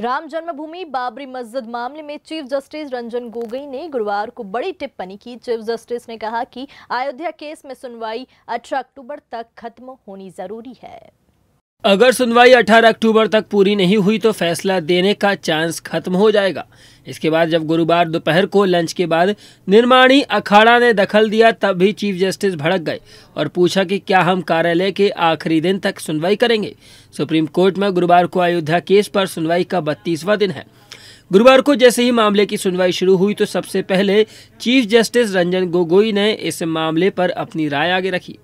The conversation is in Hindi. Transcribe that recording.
राम जन्मभूमि बाबरी मस्जिद मामले में चीफ जस्टिस रंजन गोगोई ने गुरुवार को बड़ी टिप्पणी की चीफ जस्टिस ने कहा कि अयोध्या केस में सुनवाई 18 अक्टूबर तक खत्म होनी जरूरी है अगर सुनवाई 18 अक्टूबर तक पूरी नहीं हुई तो फैसला देने का चांस खत्म हो जाएगा इसके बाद जब गुरुवार दोपहर को लंच के बाद निर्माणी अखाड़ा ने दखल दिया तब भी चीफ जस्टिस भड़क गए और पूछा कि क्या हम कार्यालय के आखिरी दिन तक सुनवाई करेंगे सुप्रीम कोर्ट में गुरुवार को अयोध्या केस पर सुनवाई का बत्तीसवां दिन है गुरुवार को जैसे ही मामले की सुनवाई शुरू हुई तो सबसे पहले चीफ जस्टिस रंजन गोगोई ने इस मामले पर अपनी राय आगे रखी